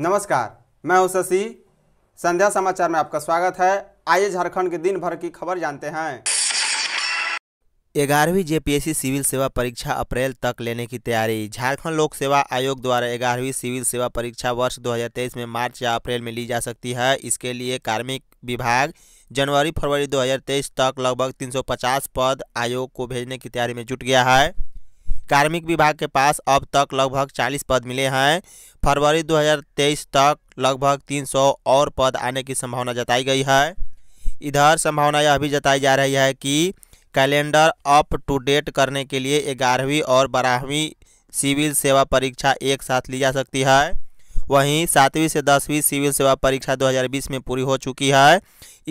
नमस्कार मैं हूं शशि संध्या समाचार में आपका स्वागत है आइए झारखंड के दिन भर की खबर जानते हैं ग्यारहवीं जेपीएससी सिविल सेवा परीक्षा अप्रैल तक लेने की तैयारी झारखंड लोक सेवा आयोग द्वारा ग्यारहवीं सिविल सेवा परीक्षा वर्ष 2023 में मार्च या अप्रैल में ली जा सकती है इसके लिए कार्मिक विभाग जनवरी फरवरी 2023 तक लगभग 350 पद आयोग को भेजने की तैयारी में जुट गया है कार्मिक विभाग के पास अब तक लगभग 40 पद मिले हैं फरवरी 2023 तक लगभग 300 और पद आने की संभावना जताई गई है इधर संभावना यह भी जताई जा रही है कि कैलेंडर अप टू डेट करने के लिए ग्यारहवीं और बारहवीं सिविल सेवा परीक्षा एक साथ ली जा सकती है वहीं सातवीं से दसवीं सिविल सेवा परीक्षा 2020 में पूरी हो चुकी है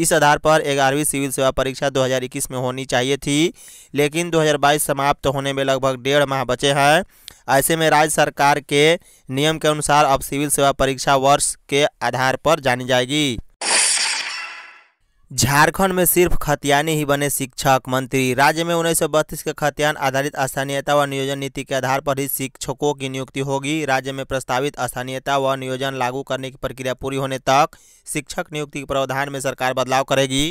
इस आधार पर ग्यारहवीं सिविल सेवा परीक्षा 2021 में होनी चाहिए थी लेकिन 2022 समाप्त होने में लगभग डेढ़ माह बचे हैं ऐसे में राज्य सरकार के नियम के अनुसार अब सिविल सेवा परीक्षा वर्ष के आधार पर जानी जाएगी झारखंड में सिर्फ खतियाने ही बने शिक्षक मंत्री राज्य में उन्नीस के खतियान आधारित स्थानीयता व नियोजन नीति के आधार पर ही शिक्षकों की नियुक्ति होगी राज्य में प्रस्तावित स्थानीयता व नियोजन लागू करने की प्रक्रिया पूरी होने तक शिक्षक नियुक्ति के प्रावधान में सरकार बदलाव करेगी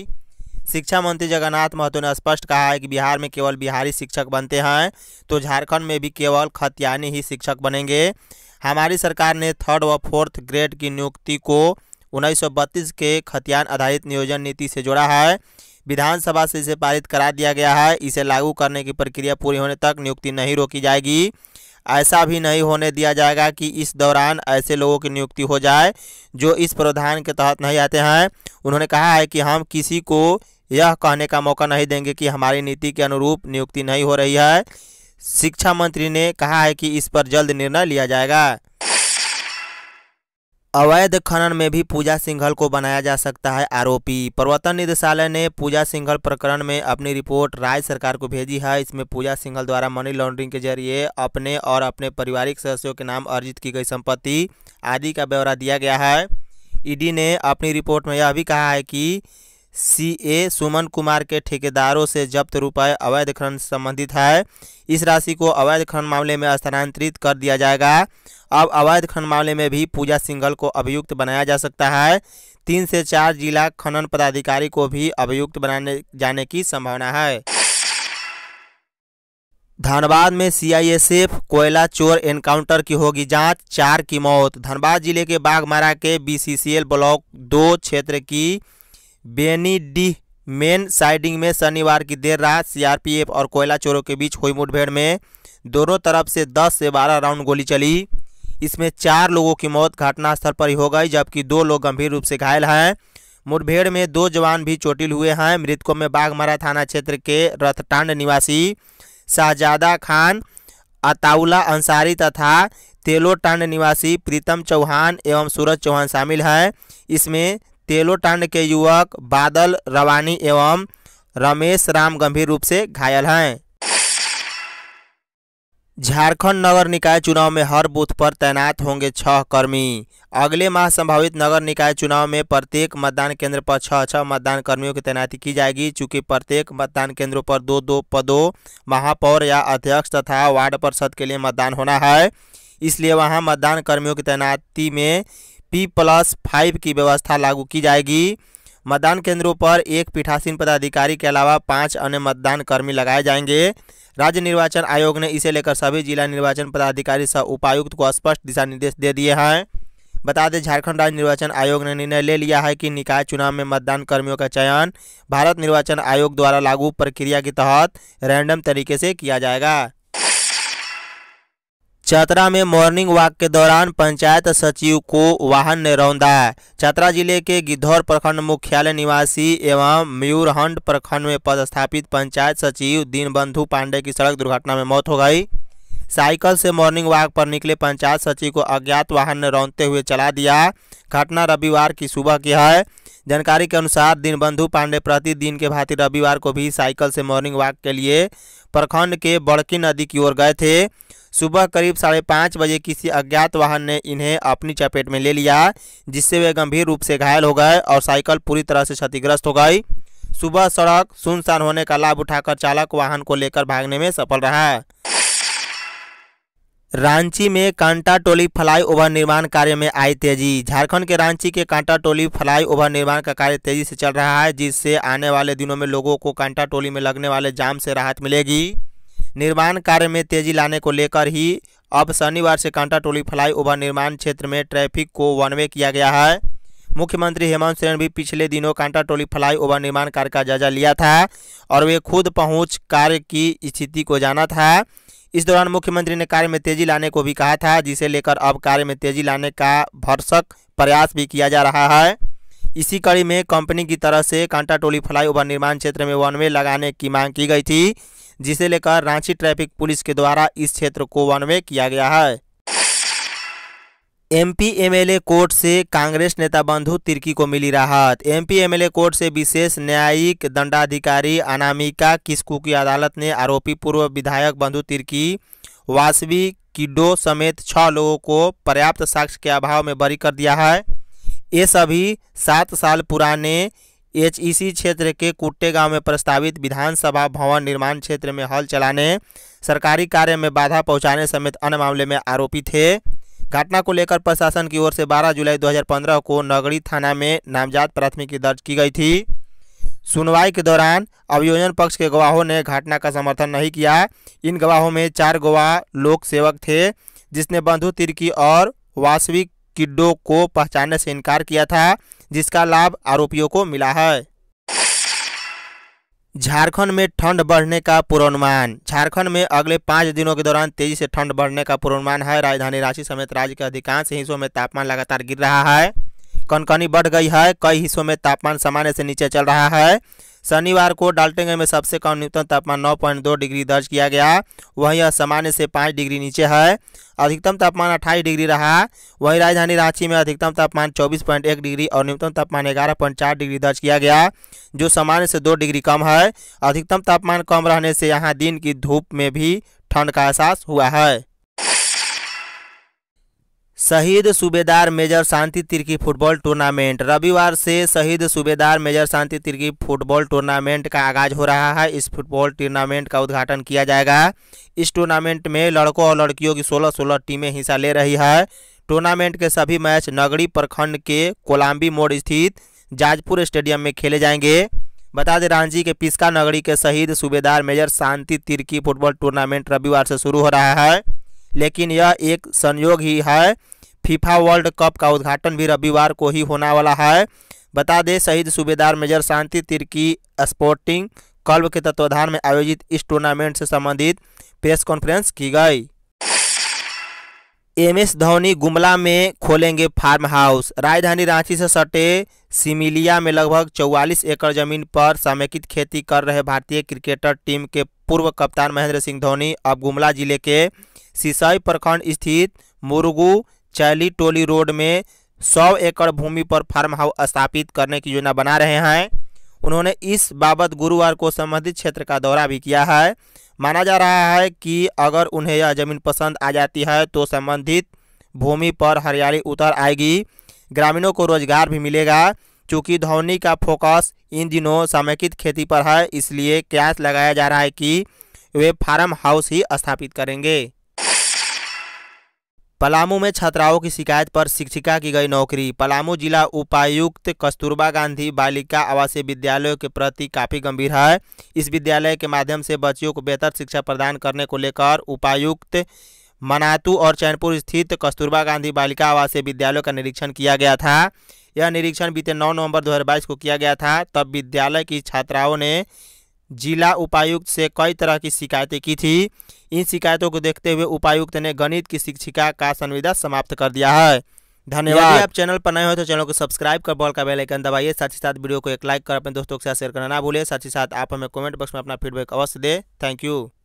शिक्षा मंत्री जगन्नाथ महतो ने स्पष्ट कहा है कि बिहार में केवल बिहारी शिक्षक बनते हैं तो झारखंड में भी केवल खतियानी ही शिक्षक बनेंगे हमारी सरकार ने थर्ड व फोर्थ ग्रेड की नियुक्ति को उन्नीस के खतियान आधारित नियोजन नीति से जुड़ा है विधानसभा से इसे पारित करा दिया गया है इसे लागू करने की प्रक्रिया पूरी होने तक नियुक्ति नहीं रोकी जाएगी ऐसा भी नहीं होने दिया जाएगा कि इस दौरान ऐसे लोगों की नियुक्ति हो जाए जो इस प्रावधान के तहत नहीं आते हैं उन्होंने कहा है कि हम किसी को यह कहने का मौका नहीं देंगे कि हमारी नीति के अनुरूप नियुक्ति नहीं हो रही है शिक्षा मंत्री ने कहा है कि इस पर जल्द निर्णय लिया जाएगा अवैध खनन में भी पूजा सिंघल को बनाया जा सकता है आरोपी प्रवर्तन निदेशालय ने पूजा सिंघल प्रकरण में अपनी रिपोर्ट राज्य सरकार को भेजी है इसमें पूजा सिंघल द्वारा मनी लॉन्ड्रिंग के जरिए अपने और अपने पारिवारिक सदस्यों के नाम अर्जित की गई संपत्ति आदि का ब्यौरा दिया गया है ईडी ने अपनी रिपोर्ट में यह भी कहा है कि सी ए सुमन कुमार के ठेकेदारों से जब्त रुपए अवैध खनन संबंधित है इस राशि को अवैध खनन मामले में स्थानांतरित कर दिया जाएगा अब अवैध खनन मामले में भी पूजा सिंघल को अभियुक्त बनाया जा सकता है तीन से चार जिला खनन पदाधिकारी को भी अभियुक्त बनाने जाने की संभावना है धनबाद में सीआईएसएफ कोयला चोर एनकाउंटर की होगी जांच चार की मौत धनबाद जिले के बागमारा के बीसीसीएल ब्लॉक दो क्षेत्र की बेनी डी मेन साइडिंग में शनिवार की देर रात सीआरपीएफ और कोयला चोरों के बीच हुई मुठभेड़ में दोनों तरफ से 10 से 12 राउंड गोली चली इसमें चार लोगों की मौत घटनास्थल पर ही हो गई जबकि दो लोग गंभीर रूप से घायल हैं मुठभेड़ में दो जवान भी चोटिल हुए हैं मृतकों में बाघमारा थाना क्षेत्र के रथटांड निवासी शाहजादा खान अताउला अंसारी तथा तेलोटांड निवासी प्रीतम चौहान एवं सूरज चौहान शामिल हैं इसमें तेलोटांड के युवक बादल रवानी एवं रमेश राम गंभीर रूप से घायल हैं झारखंड नगर निकाय चुनाव में हर बूथ पर तैनात होंगे छह कर्मी अगले माह संभावित नगर निकाय चुनाव में प्रत्येक मतदान केंद्र पर छह छह मतदान कर्मियों की तैनाती की जाएगी चूंकि प्रत्येक मतदान केंद्रों पर दो दो पदों महापौर या अध्यक्ष तथा वार्ड परिषद के लिए मतदान होना है इसलिए वहां मतदान कर्मियों की तैनाती में पी प्लस फाइव की व्यवस्था लागू की जाएगी मतदान केंद्रों पर एक पीठासीन पदाधिकारी के अलावा पाँच अन्य मतदान कर्मी लगाए जाएंगे राज्य निर्वाचन आयोग ने इसे लेकर सभी जिला निर्वाचन पदाधिकारी सह उपायुक्त को स्पष्ट दिशा निर्देश दे दिए हैं बता दें झारखंड राज्य निर्वाचन आयोग ने निर्णय ले लिया है कि निकाय चुनाव में मतदान कर्मियों का चयन भारत निर्वाचन आयोग द्वारा लागू प्रक्रिया के तहत रैंडम तरीके से किया जाएगा चतरा में मॉर्निंग वॉक के दौरान पंचायत सचिव को वाहन ने रौंदा चतरा जिले के गिद्धौर प्रखंड मुख्यालय निवासी एवं मयूरहंड प्रखंड में पदस्थापित पंचायत सचिव दीनबंधु पांडे की सड़क दुर्घटना में मौत हो गई साइकिल से मॉर्निंग वॉक पर निकले पंचायत सचिव को अज्ञात वाहन ने रौनते हुए चला दिया घटना रविवार की सुबह की है जानकारी के अनुसार दीनबंधु पांडे प्रतिदिन के भांति रविवार को भी साइकिल से मॉर्निंग वॉक के लिए प्रखंड के बड़की नदी की ओर गए थे सुबह करीब साढ़े पाँच बजे किसी अज्ञात वाहन ने इन्हें अपनी चपेट में ले लिया जिससे वे गंभीर रूप से घायल हो गए और साइकिल पूरी तरह से क्षतिग्रस्त हो गई सुबह सड़क सुनसान होने का लाभ उठाकर चालक वाहन को लेकर भागने में सफल रहा रांची में कांटा टोली फ्लाई ओवर निर्माण कार्य में आई तेजी झारखंड के रांची के कांटा टोली फ्लाईओवर निर्माण का कार्य तेजी से चल रहा है जिससे आने वाले दिनों में लोगों को कांटा टोली में लगने वाले जाम से राहत मिलेगी निर्माण कार्य में तेजी लाने को लेकर ही अब शनिवार से कांटा टोली फ्लाई ओवर निर्माण क्षेत्र में ट्रैफिक को वन वे किया गया है मुख्यमंत्री हेमंत सोरेन भी पिछले दिनों कांटा टोली फ्लाई ओवर निर्माण कार्य का जायजा लिया था और वे खुद पहुंच कार्य की स्थिति को जाना था इस दौरान मुख्यमंत्री ने कार्य में तेजी लाने को भी कहा था जिसे लेकर अब कार्य में तेजी लाने का भरसक प्रयास भी किया जा रहा है इसी कड़ी में कंपनी की तरफ से कांटा टोली फ्लाई ओवर निर्माण क्षेत्र में वन वे लगाने की मांग की गई थी जिसे लेकर रांची ट्रैफिक पुलिस के द्वारा इस क्षेत्र को वन वे किया गया है एमपी एमएलए कोर्ट से कांग्रेस नेता बंधु तिर्की को मिली राहत एमपी एमएलए कोर्ट से विशेष न्यायिक दंडाधिकारी अनामिका किस्कू की अदालत ने आरोपी पूर्व विधायक बंधु तिर्की वासवी किडो समेत छः लोगों को पर्याप्त साक्ष्य के अभाव में बरी कर दिया है ये सभी सात साल पुराने एचईसी क्षेत्र के कुट्टे गांव में प्रस्तावित विधानसभा भवन निर्माण क्षेत्र में हल चलाने सरकारी कार्य में बाधा पहुंचाने समेत अन्य मामले में आरोपी थे घटना को लेकर प्रशासन की ओर से 12 जुलाई 2015 को नगरी थाना में नामजद प्राथमिकी दर्ज की गई थी सुनवाई के दौरान अभियोजन पक्ष के गवाहों ने घटना का समर्थन नहीं किया इन गवाहों में चार गवाह लोक सेवक थे जिसने बंधु तिरकी और वास्विक किड्डो को पहचानने से इनकार किया था जिसका लाभ आरोपियों को मिला है झारखंड में ठंड बढ़ने का पूर्वानुमान झारखंड में अगले पाँच दिनों के दौरान तेजी से ठंड बढ़ने का पूर्वानुमान है राजधानी रांची समेत राज्य के अधिकांश हिस्सों में तापमान लगातार गिर रहा है कनकनी बढ़ गई है कई हिस्सों में तापमान सामान्य से नीचे चल रहा है शनिवार को डाल्टनगंज में सबसे कम न्यूनतम तापमान दो डिग्री दर्ज किया गया वहीं यह सामान्य से पाँच डिग्री नीचे है अधिकतम तापमान अट्ठाईस डिग्री रहा वहीं राजधानी रांची में अधिकतम तापमान चौबीस पॉइंट एक डिग्री और न्यूनतम तापमान ग्यारह पॉइंट चार डिग्री दर्ज किया गया जो सामान्य से दो डिग्री कम है अधिकतम तापमान कम रहने से यहाँ दिन की धूप में भी ठंड का एहसास हुआ है शहीद सूबेदार major Shanti Tirkey football tournament रविवार से शहीद सूबेदार major Shanti Tirkey football tournament का आगाज हो रहा है इस फुटबॉल टूर्नामेंट का उद्घाटन किया जाएगा इस टूर्नामेंट में लड़कों और लड़कियों की 16-16 टीमें हिस्सा ले रही है टूर्नामेंट के सभी मैच नगरी प्रखंड के कोलाम्बी मोड़ स्थित जाजपुर स्टेडियम में खेले जाएंगे बता दें रांची के पिस्का नगरी के शहीद सूबेदार major Shanti Tirkey football tournament रविवार से शुरू हो रहा है लेकिन यह एक संयोग ही है फीफा वर्ल्ड कप का उद्घाटन भी रविवार को ही होने वाला है बता दें शहीद सूबेदार major Shanti Tirkey sporting club के तत्वाधान में आयोजित इस टूर्नामेंट से संबंधित प्रेस कॉन्फ्रेंस की गई एम एस धोनी गुमला में खोलेंगे फार्म हाउस राजधानी रांची से सटे सिमिलिया में लगभग 44 एकड़ जमीन पर समेकित खेती कर रहे भारतीय क्रिकेटर टीम के पूर्व कप्तान महेंद्र सिंह धोनी अब गुमला जिले के सिसई प्रखंड स्थित मुरुगू चैली टोली रोड में सौ एकड़ भूमि पर फार्म हाउस स्थापित करने की योजना बना रहे हैं उन्होंने इस बाबत गुरुवार को संबंधित क्षेत्र का दौरा भी किया है माना जा रहा है कि अगर उन्हें यह जमीन पसंद आ जाती है तो संबंधित भूमि पर हरियाली उतर आएगी ग्रामीणों को रोजगार भी मिलेगा चूँकि धोनी का फोकस इन दिनों समेकित खेती पर है इसलिए कयास लगाया जा रहा है कि वे फार्म हाउस ही स्थापित करेंगे पलामू में छात्राओं की शिकायत पर शिक्षिका की गई नौकरी पलामू जिला उपायुक्त कस्तूरबा गांधी बालिका आवासीय विद्यालयों के प्रति काफ़ी गंभीर है इस विद्यालय के माध्यम से बच्चियों को बेहतर शिक्षा प्रदान करने को लेकर उपायुक्त मनातू और चैनपुर स्थित कस्तूरबा गांधी बालिका आवासीय विद्यालयों का निरीक्षण किया गया था यह निरीक्षण बीते नौ नवम्बर दो को किया गया था तब विद्यालय की छात्राओं ने जिला उपायुक्त से कई तरह की शिकायतें की थी इन शिकायतों को देखते हुए उपायुक्त ने गणित की शिक्षिका का संविदा समाप्त कर दिया है धन्यवाद आप चैनल पर नए हो तो चैनल को सब्सक्राइब कर बॉल का बेल आइकन दबाइए साथ ही साथ वीडियो को एक लाइक कर अपने दोस्तों के साथ शेयर करना ना भूलिए साथ ही साथ आप हमें कमेंट बॉक्स में अपना फीडबैक अवश्य दें थैंक यू